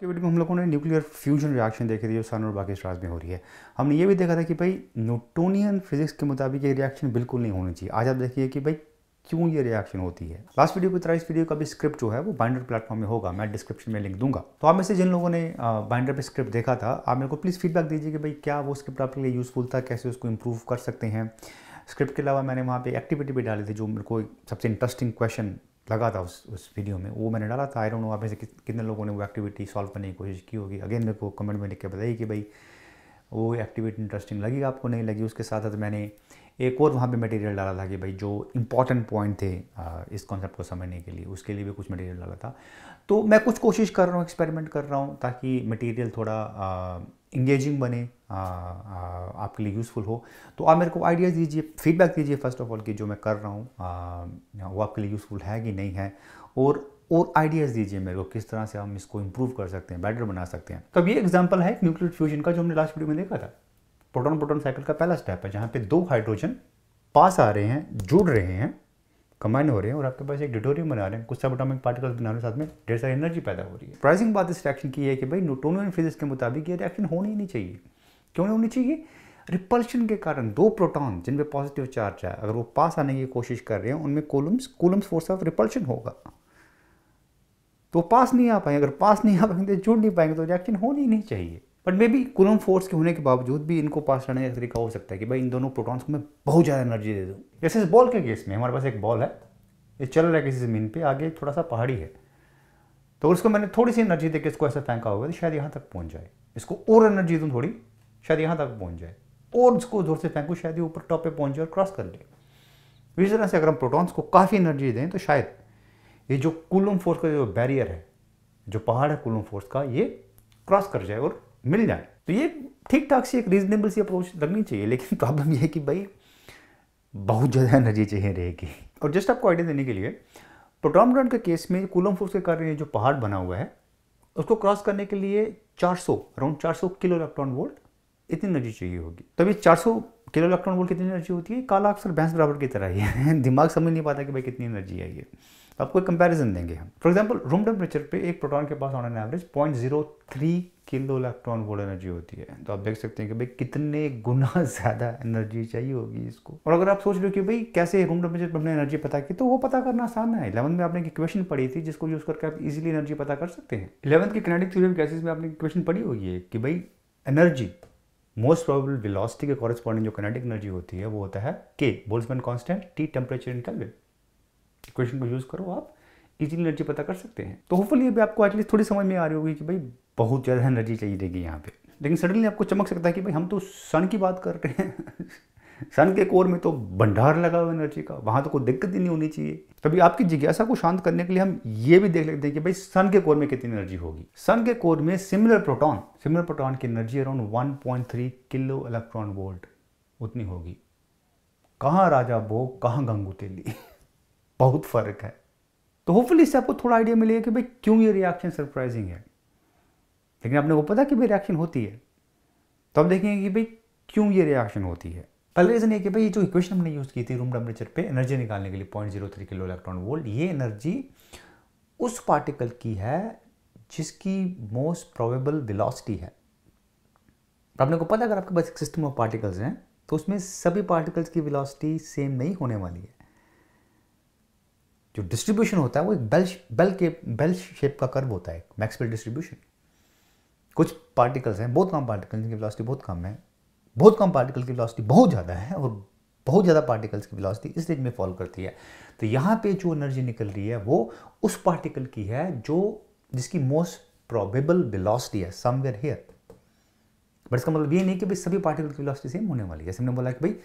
के वीडियो में हम लोगों ने न्यूक्लियर फ्यूजन रिएक्शन देखे थी जो सन और बाकी स्टार्स में हो रही है हमने ये भी देखा था कि भाई न्यूटोनियन फिजिक्स के मुताबिक ये रिएक्शन बिल्कुल नहीं होनी चाहिए आज आप देखिए कि भाई क्यों ये रिएक्शन होती है लास्ट वीडियो की तरह इस वीडियो का भी स्क्रिप्ट जो है वो बाइंडर प्लेटफॉर्म में होगा मैं डिस्क्रिप्शन में लिंक दूंगा तो आप में से जिन लोगों ने बाइंडर पे स्क्रिप्ट देखा था आप मेरे को प्लीज़ फीडबैक दीजिए कि भाई क्या वो स्क्रिप्ट आपके लिए यूज़फुल था कैसे उसको इंप्रूव कर सकते हैं स्क्रिप्ट के अलावा मैंने वहाँ पे एक्टिविटी भी डाली थी जो मेरे को सबसे इंटरेस्टिंग क्वेश्चन लगा था उस उस वीडियो में वो मैंने डाला था आई डोंट नो आप में से कितने लोगों ने वो एक्टिविटी सॉल्व करने की कोशिश की होगी अगेन मेरे को कमेंट में लिख के बताइए कि भाई वो एक्टिविटी इंटरेस्टिंग लगी आपको नहीं लगी उसके साथ साथ मैंने एक और वहाँ पे मटेरियल डाला था कि भाई जो इंपॉर्टेंट पॉइंट थे इस कॉन्सेप्ट को समझने के लिए उसके लिए भी कुछ मटेरियल डाला था तो मैं कुछ कोशिश कर रहा हूँ एक्सपेरिमेंट कर रहा हूँ ताकि मटेरियल थोड़ा इंगेजिंग बने आपके लिए यूज़फुल हो तो आप मेरे को आइडियाज़ दीजिए फीडबैक दीजिए फर्स्ट ऑफ ऑल कि जो मैं कर रहा हूँ वो आपके लिए यूज़फुल है कि नहीं है और और आइडियाज़ दीजिए मेरे को किस तरह से हम इसको इम्प्रूव कर सकते हैं बेटर बना सकते हैं तो ये एग्जाम्पल है न्यूक्लियर फ्यूजन का जो हमने लास्ट वीडियो में देखा था प्रोटोन प्रोटोन साइकिल का पहला स्टेप है जहाँ पे दो हाइड्रोजन पास आ रहे हैं जुड़ रहे हैं कंबाइन हो रहे हैं और आपके पास एक डिटोरियम बना रहे हैं कुछ सब एटॉमिक पार्टिकल्स बना रहे हैं साथ में ढेर सारी एनर्जी पैदा हो रही है प्राइसिंग बात इस रिएक्शन की है कि भाई न्यूटोनियन फिजिक्स के मुताबिक ये रिएक्शन होनी ही नहीं चाहिए क्यों नहीं होनी चाहिए रिपल्शन के कारण दो प्रोटॉन जिन पे पॉजिटिव चार्ज है अगर वो पास आने की कोशिश कर रहे हैं उनमें Coulomb's Coulomb's force of repulsion होगा तो पास नहीं आ पाएंगे अगर पास नहीं आ पाएंगे तो जुड़ नहीं पाएंगे तो रिएक्शन होनी नहीं चाहिए but maybe Coulomb force के होने के बावजूद भी इनको पास करने का तरीका हो सकता है कि भाई इन दोनों प्रोटॉन्स को मैं बहुत ज़्यादा एनर्जी दे दूँ जैसे इस बॉल के केस में हमारे पास एक बॉल है ये चल रहा है किसी ज़मीन पर आगे थोड़ा सा पहाड़ी है तो उसको मैंने थोड़ी सी एनर्जी देकर इसको ऐसा फेंका होगा तो शायद यहाँ तक पहुँच जाए इसको और एनर्जी दूँ थोड़ी शायद यहाँ तक पहुँच जाए और उसको जोर से फेंकूँ शायद ये ऊपर टॉप पर पहुँच जाए और क्रॉस कर ले तो इस तरह से अगर हम प्रोटॉन्स को काफ़ी एनर्जी दें तो शायद ये जो कुलम फोर्स का जो बैरियर है जो पहाड़ है कुलम फोर्स का ये क्रॉस कर जाए और मिल जाए तो ये ठीक ठाक सी एक रीजनेबल सी अप्रोच लगनी चाहिए लेकिन प्रॉब्लम ये है कि भाई बहुत ज़्यादा एनर्जी चाहिए रहेगी और जस्ट आपको आइडिया देने के लिए प्रोटॉम ग्राउंड के केस में कूलम फोर्स के कारण ये जो पहाड़ बना हुआ है उसको क्रॉस करने के लिए 400 अराउंड 400 किलो इलेक्ट्रॉन वोल्ट इतनी एनर्जी चाहिए होगी तो ये सौ किलो इलेक्ट्रॉन वोल्ट कितनी एनर्जी होती है काला अक्सर भैंस बराबर की तरह ही है दिमाग समझ नहीं पाता कि भाई कितनी एनर्जी है ये आपको एक कंपैरिजन देंगे हम फॉर एग्जांपल रूम टेम्परेचर पे एक प्रोटॉन के पास on an average point zero three kilo electron volt energy होती है तो आप देख सकते हैं कि भाई कितने गुना ज़्यादा एनर्जी चाहिए होगी इसको और अगर आप सोच रहे हो कि भाई कैसे रूम टेम्परेचर पर हमने एनर्जी पता की तो वो पता करना आसान है इलेवंथ में आपने एक क्वेश्चन पढ़ी थी जिसको यूज़ करके आप इजिली एनर्जी पता कर सकते हैं इलेवंथ के कैनेटिक थ्योरी ऑफ गैसेज में आपने क्वेश्चन पढ़ी होगी कि भाई एनर्जी मोस्ट प्रोबेबल वेलोसिटी के कॉरेस्पॉन्डिंग जो कनेटिक एनर्जी होती है वो होता है के Boltzmann constant T temperature in Kelvin equation को यूज़ करो आप इजीली एनर्जी पता कर सकते हैं तो होपफुली अभी आपको एटलीस्ट थोड़ी समझ में आ रही होगी कि भाई बहुत ज़्यादा एनर्जी चाहिए देगी यहाँ पे लेकिन सडनली आपको चमक सकता है कि भाई हम तो सन की बात कर रहे हैं सन के कोर में तो भंडार लगा हुआ एनर्जी का वहाँ तो कोई दिक्कत ही नहीं होनी चाहिए तभी आपकी जिज्ञासा को शांत करने के लिए हम ये भी देख लेते हैं कि भाई सन के कोर में कितनी एनर्जी होगी सन के कोर में सिमिलर प्रोटॉन सिमिलर प्रोटॉन की energy around 1.3 kilo electron volt उतनी होगी कहाँ राजा बो कहाँ गंगू तेली बहुत फ़र्क है तो होपफुली इससे आपको थोड़ा आइडिया मिलेगा कि भाई क्यों ये रिएक्शन सरप्राइजिंग है लेकिन आपने को पता कि भाई रिएक्शन होती है तो हम देखेंगे कि भाई क्यों ये रिएक्शन होती है पहले रीज़न ये कि भाई ये जो इक्वेशन हमने यूज़ की थी रूम टेम्परेचर पे एनर्जी निकालने के लिए point zero three kilo electron volt ये एनर्जी उस पार्टिकल की है जिसकी मोस्ट प्रोबेबल वेलोसिटी है तो आपने को पता अगर आपके पास एक सिस्टम ऑफ पार्टिकल्स हैं तो उसमें सभी पार्टिकल्स की वेलोसिटी सेम नहीं होने वाली है जो डिस्ट्रीब्यूशन होता है वो एक बेल बेल के बेल शेप का कर्व होता है मैक्सवेल डिस्ट्रीब्यूशन कुछ पार्टिकल्स हैं बहुत कम पार्टिकल जिनकी वेलोसिटी बहुत कम है बहुत कम पार्टिकल की वेलोसिटी बहुत ज़्यादा है और बहुत ज़्यादा पार्टिकल्स की वेलोसिटी इस रेंज में फॉल करती है तो यहाँ पे जो एनर्जी निकल रही है वो उस पार्टिकल की है जो जिसकी मोस्ट प्रॉबेबल वेलोसिटी है समवेयर हेयर बट इसका मतलब ये नहीं कि भाई सभी पार्टिकल की वेलोसिटी सेम होने वाली है हमने बोला कि भाई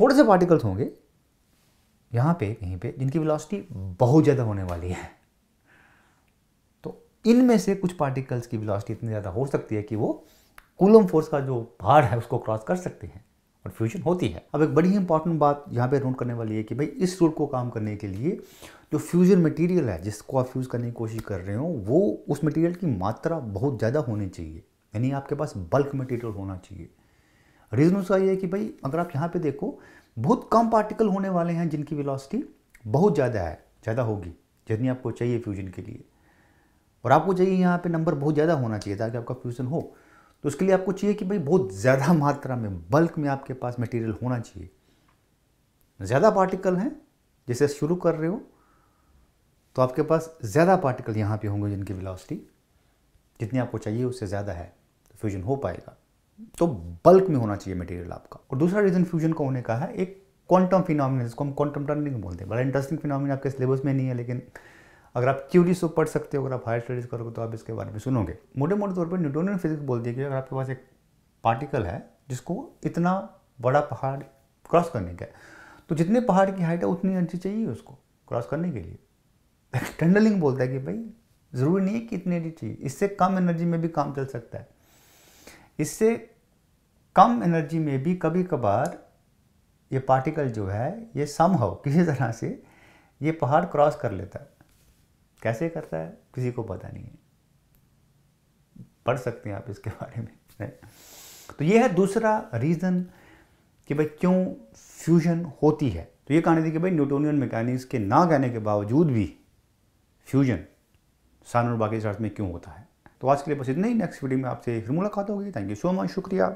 थोड़े से पार्टिकल्स होंगे यहाँ पे कहीं पे जिनकी वेलोसिटी बहुत ज़्यादा होने वाली है तो इनमें से कुछ पार्टिकल्स की वेलोसिटी इतनी ज़्यादा हो सकती है कि वो कूलम फोर्स का जो भार है उसको क्रॉस कर सकते हैं और फ्यूजन होती है अब एक बड़ी इंपॉर्टेंट बात यहाँ पे नोट करने वाली है कि भाई इस रूल को काम करने के लिए जो फ्यूजन मटेरियल है जिसको आप फ्यूज़ करने की कोशिश कर रहे हो वो उस मटेरियल की मात्रा बहुत ज़्यादा होनी चाहिए यानी आपके पास बल्क मटेरियल होना चाहिए रीज़न उसका ये है कि भाई अगर आप यहाँ पे देखो बहुत कम पार्टिकल होने वाले हैं जिनकी वेलोसिटी बहुत ज़्यादा है ज़्यादा होगी जितनी आपको चाहिए फ्यूजन के लिए और आपको चाहिए यहाँ पे नंबर बहुत ज़्यादा होना चाहिए ताकि आपका फ्यूजन हो तो उसके लिए आपको चाहिए कि भाई बहुत ज़्यादा मात्रा में बल्क में आपके पास मटेरियल होना चाहिए ज़्यादा पार्टिकल हैं जैसे शुरू कर रहे हो तो आपके पास ज़्यादा पार्टिकल यहाँ पे होंगे जिनकी वेलोसिटी जितनी आपको चाहिए उससे ज़्यादा है तो फ्यूजन हो पाएगा तो बल्क में होना चाहिए मटेरियल आपका और दूसरा रीज़न फ्यूजन का होने का है एक क्वांटम फिनोमिना जिसको हम क्वांटम टर्निंग बोलते हैं बड़ा इंटरेस्टिंग फिनोमिना आपके सिलेबस में नहीं है लेकिन अगर आप क्यूरी को पढ़ सकते हो अगर आप हायर स्टडीज़ करोगे तो आप इसके बारे में सुनोगे मोटे मोटे तौर पर न्यूटोनियन फिजिक्स बोलती दिया कि अगर आपके पास एक पार्टिकल है जिसको इतना बड़ा पहाड़ क्रॉस करने का है तो जितने पहाड़ की हाइट है उतनी एनर्जी चाहिए उसको क्रॉस करने के लिए टंडलिंग बोलता है कि भाई ज़रूरी नहीं है कि इतनी एनर्जी चाहिए इससे कम एनर्जी में भी काम चल सकता है इससे कम एनर्जी में भी कभी कभार ये पार्टिकल जो है ये सम हो किसी तरह से ये पहाड़ क्रॉस कर लेता है कैसे करता है किसी को पता नहीं है पढ़ सकते हैं आप इसके बारे में तो ये है दूसरा रीज़न कि भाई क्यों फ्यूजन होती है तो ये कहानी थी कि भाई न्यूटोनियन मैकेनिक्स के ना कहने के बावजूद भी फ्यूजन सन और बाकी स्टार्स में क्यों होता है तो आज के लिए बस इतना ही नेक्स्ट वीडियो में आपसे फिर मुलाकात होगी थैंक यू सो मच शुक्रिया